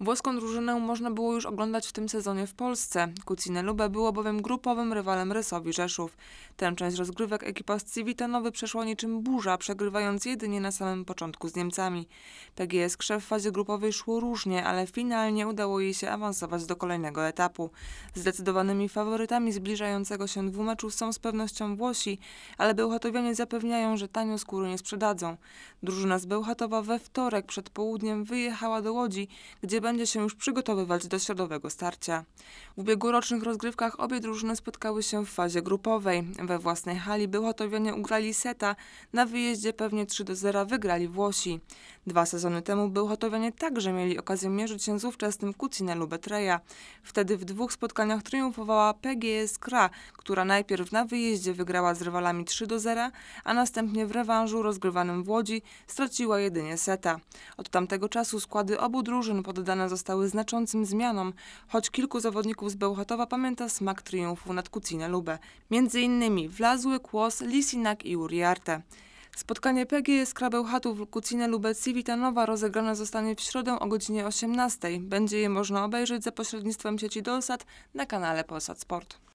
Włoską drużynę można było już oglądać w tym sezonie w Polsce. Kucine Lube było bowiem grupowym rywalem Rysowi Rzeszów. Tę część rozgrywek ekipa z Civitanowy przeszła niczym burza, przegrywając jedynie na samym początku z Niemcami. PGS Krzew w fazie grupowej szło różnie, ale finalnie udało jej się awansować do kolejnego etapu. Zdecydowanymi faworytami zbliżającego się meczów są z pewnością Włosi, ale Bełchatowianie zapewniają, że tanio skóry nie sprzedadzą. Drużyna z Bełchatowa we wtorek przed południem wyjechała do Łodzi, gdzie będzie się już przygotowywać do środowego starcia. W ubiegłorocznych rozgrywkach obie drużyny spotkały się w fazie grupowej. We własnej hali Bełchatowianie ugrali seta, na wyjeździe pewnie 3 do 0 wygrali Włosi. Dwa sezony temu Bełchatowianie także mieli okazję mierzyć się z ówczesnym Kucinelu Betreja. Wtedy w dwóch spotkaniach triumfowała PGS Kra, która najpierw na wyjeździe wygrała z rywalami 3 do 0, a następnie w rewanżu rozgrywanym w Łodzi straciła jedynie seta. Od tamtego czasu składy obu drużyn poddano poddane zostały znaczącym zmianom, choć kilku zawodników z Bełchatowa pamięta smak triumfu nad Kucina Lubę. Między innymi Wlazły, Kłos, Lisinak i Uriarte. Spotkanie PGS Krabełchatów Kucina Lubę Civitanowa rozegrane zostanie w środę o godzinie 18. Będzie je można obejrzeć za pośrednictwem sieci Dolsat na kanale Polsat Sport.